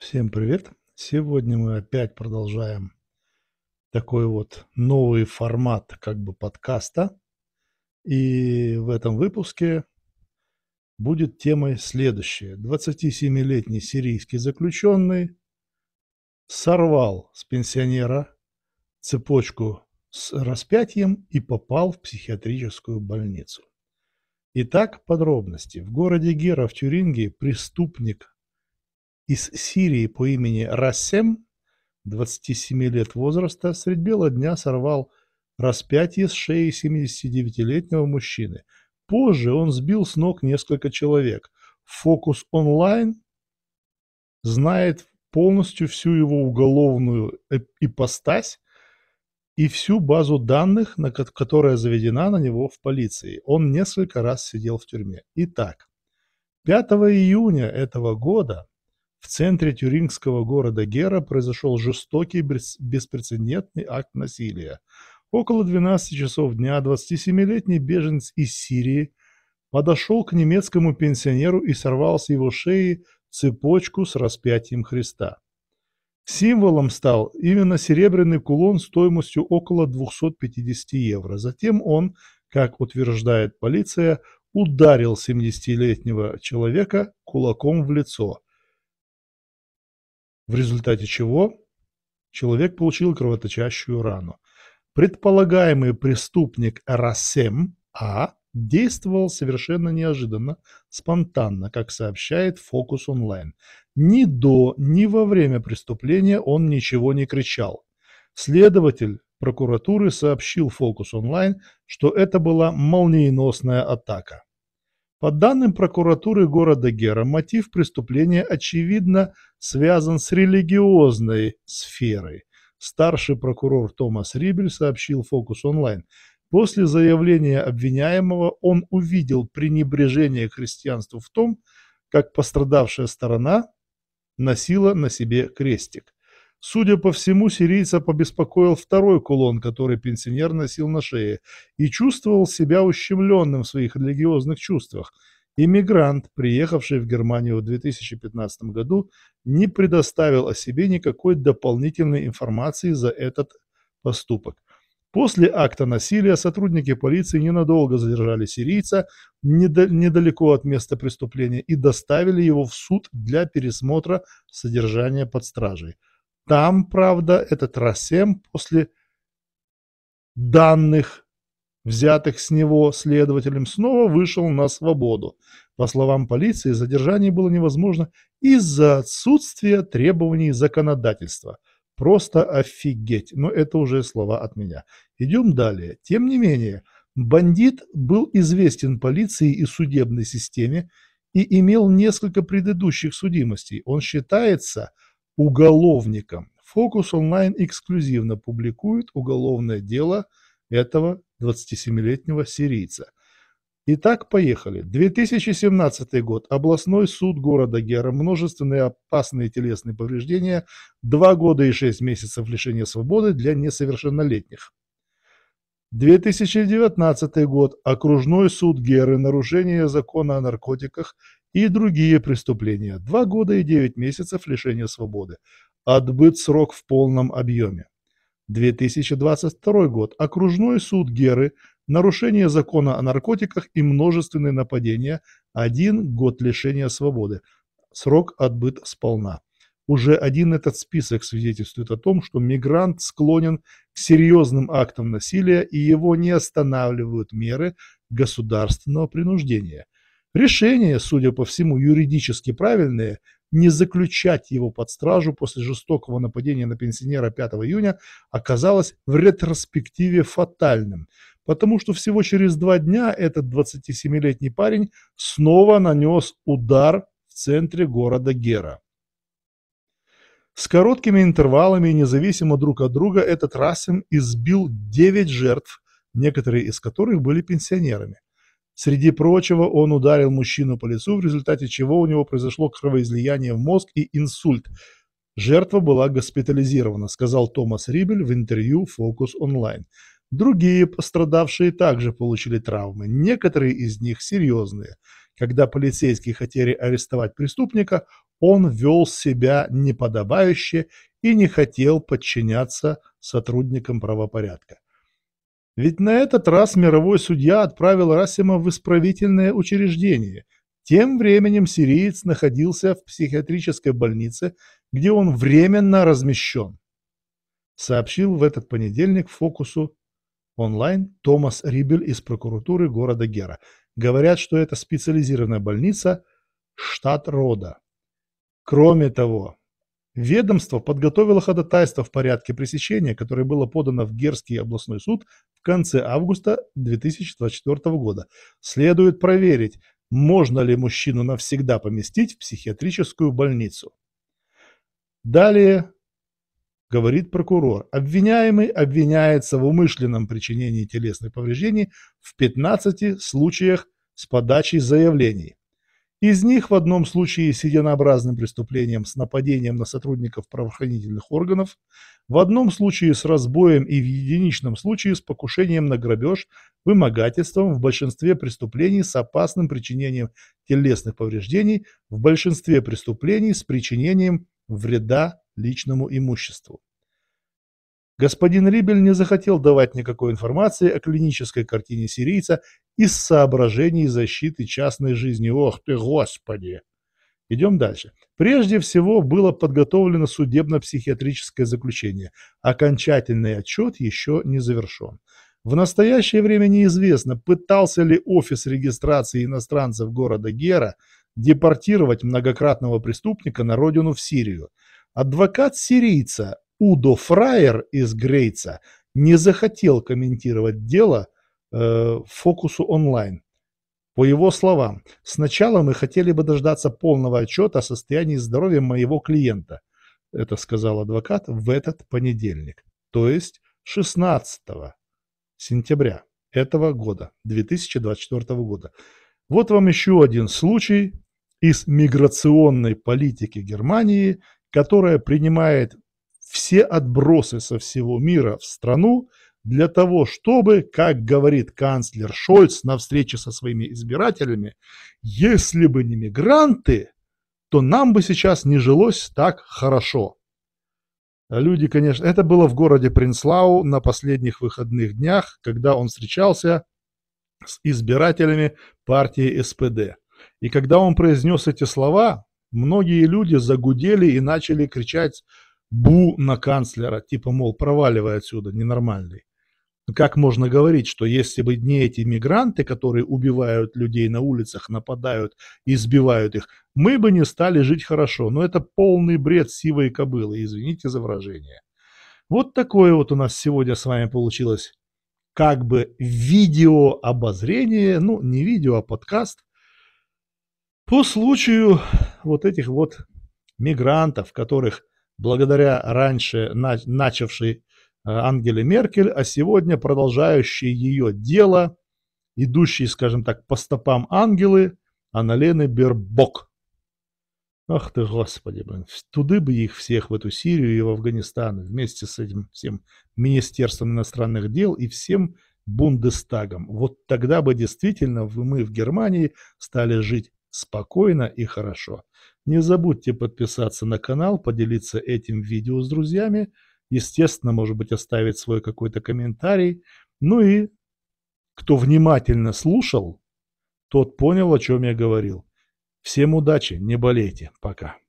Всем привет! Сегодня мы опять продолжаем такой вот новый формат как бы подкаста. И в этом выпуске будет темой следующее. 27-летний сирийский заключенный сорвал с пенсионера цепочку с распятием и попал в психиатрическую больницу. Итак, подробности. В городе Гера в Тюрингии преступник из Сирии по имени Расем, 27 лет возраста, средь бела дня сорвал распятие с шеи 79-летнего мужчины. Позже он сбил с ног несколько человек. Фокус онлайн знает полностью всю его уголовную э, ипостась и всю базу данных, на которая заведена на него в полиции. Он несколько раз сидел в тюрьме. Итак, 5 июня этого года в центре тюрингского города Гера произошел жестокий, беспрецедентный акт насилия. Около 12 часов дня 27-летний беженец из Сирии подошел к немецкому пенсионеру и сорвал с его шеи цепочку с распятием Христа. Символом стал именно серебряный кулон стоимостью около 250 евро. Затем он, как утверждает полиция, ударил 70-летнего человека кулаком в лицо – в результате чего человек получил кровоточащую рану. Предполагаемый преступник Расем А действовал совершенно неожиданно, спонтанно, как сообщает Фокус Онлайн. Ни до, ни во время преступления он ничего не кричал. Следователь прокуратуры сообщил Фокус Онлайн, что это была молниеносная атака. По данным прокуратуры города Гера, мотив преступления, очевидно, связан с религиозной сферой. Старший прокурор Томас Рибель сообщил «Фокус онлайн». После заявления обвиняемого он увидел пренебрежение к христианству в том, как пострадавшая сторона носила на себе крестик. Судя по всему, сирийца побеспокоил второй кулон, который пенсионер носил на шее, и чувствовал себя ущемленным в своих религиозных чувствах. Иммигрант, приехавший в Германию в 2015 году, не предоставил о себе никакой дополнительной информации за этот поступок. После акта насилия сотрудники полиции ненадолго задержали сирийца недалеко от места преступления и доставили его в суд для пересмотра содержания под стражей. Там, правда, этот Росем после данных, взятых с него следователем, снова вышел на свободу. По словам полиции, задержание было невозможно из-за отсутствия требований законодательства. Просто офигеть, но это уже слова от меня. Идем далее. Тем не менее, бандит был известен полиции и судебной системе и имел несколько предыдущих судимостей. Он считается – уголовником. Фокус онлайн эксклюзивно публикует уголовное дело этого 27-летнего сирийца. Итак, поехали. 2017 год. Областной суд города Гера. Множественные опасные телесные повреждения. Два года и шесть месяцев лишения свободы для несовершеннолетних. 2019 год. Окружной суд Геры. Нарушение закона о наркотиках и другие преступления. Два года и девять месяцев лишения свободы. Отбыт срок в полном объеме. 2022 год. Окружной суд Геры. Нарушение закона о наркотиках и множественные нападения. Один год лишения свободы. Срок отбыт сполна. Уже один этот список свидетельствует о том, что мигрант склонен к серьезным актам насилия и его не останавливают меры государственного принуждения – Решение, судя по всему, юридически правильное, не заключать его под стражу после жестокого нападения на пенсионера 5 июня оказалось в ретроспективе фатальным, потому что всего через два дня этот 27-летний парень снова нанес удар в центре города Гера. С короткими интервалами, и независимо друг от друга, этот Расим избил 9 жертв, некоторые из которых были пенсионерами. Среди прочего, он ударил мужчину по лицу, в результате чего у него произошло кровоизлияние в мозг и инсульт. Жертва была госпитализирована, сказал Томас Рибель в интервью Focus Online. Другие пострадавшие также получили травмы, некоторые из них серьезные. Когда полицейские хотели арестовать преступника, он вел себя неподобающе и не хотел подчиняться сотрудникам правопорядка. Ведь на этот раз мировой судья отправил Расима в исправительное учреждение. Тем временем сириец находился в психиатрической больнице, где он временно размещен. Сообщил в этот понедельник фокусу онлайн Томас Рибель из прокуратуры города Гера. Говорят, что это специализированная больница, штат Рода. Кроме того, Ведомство подготовило ходатайство в порядке пресечения, которое было подано в Герский областной суд в конце августа 2024 года. Следует проверить, можно ли мужчину навсегда поместить в психиатрическую больницу. Далее говорит прокурор. Обвиняемый обвиняется в умышленном причинении телесных повреждений в 15 случаях с подачей заявлений. Из них в одном случае с единообразным преступлением с нападением на сотрудников правоохранительных органов, в одном случае с разбоем и в единичном случае с покушением на грабеж, вымогательством, в большинстве преступлений с опасным причинением телесных повреждений, в большинстве преступлений с причинением вреда личному имуществу господин Рибель не захотел давать никакой информации о клинической картине сирийца из соображений защиты частной жизни. Ох ты, господи! Идем дальше. Прежде всего было подготовлено судебно-психиатрическое заключение. Окончательный отчет еще не завершен. В настоящее время неизвестно, пытался ли Офис регистрации иностранцев города Гера депортировать многократного преступника на родину в Сирию. Адвокат сирийца Удо Фраер из Грейца не захотел комментировать дело э, Фокусу онлайн. По его словам, сначала мы хотели бы дождаться полного отчета о состоянии здоровья моего клиента, это сказал адвокат в этот понедельник, то есть 16 сентября этого года, 2024 года. Вот вам еще один случай из миграционной политики Германии, которая принимает все отбросы со всего мира в страну для того, чтобы, как говорит канцлер Шольц на встрече со своими избирателями, если бы не мигранты, то нам бы сейчас не жилось так хорошо. Люди, конечно, это было в городе Принцлау на последних выходных днях, когда он встречался с избирателями партии СПД. И когда он произнес эти слова, многие люди загудели и начали кричать бу на канцлера, типа, мол, проваливай отсюда, ненормальный. Ну, как можно говорить, что если бы не эти мигранты, которые убивают людей на улицах, нападают и избивают их, мы бы не стали жить хорошо. Но это полный бред сивой кобылы, извините за выражение. Вот такое вот у нас сегодня с вами получилось как бы видеообозрение, ну, не видео, а подкаст по случаю вот этих вот мигрантов, которых благодаря раньше начавшей э, Ангеле Меркель, а сегодня продолжающей ее дело, идущей, скажем так, по стопам Ангелы, Аналены Бербок. Ах ты, Господи, блин, туды бы их всех в эту Сирию и в Афганистан вместе с этим всем Министерством иностранных дел и всем Бундестагом. Вот тогда бы действительно мы в Германии стали жить спокойно и хорошо. Не забудьте подписаться на канал, поделиться этим видео с друзьями, естественно, может быть, оставить свой какой-то комментарий. Ну и кто внимательно слушал, тот понял, о чем я говорил. Всем удачи, не болейте, пока.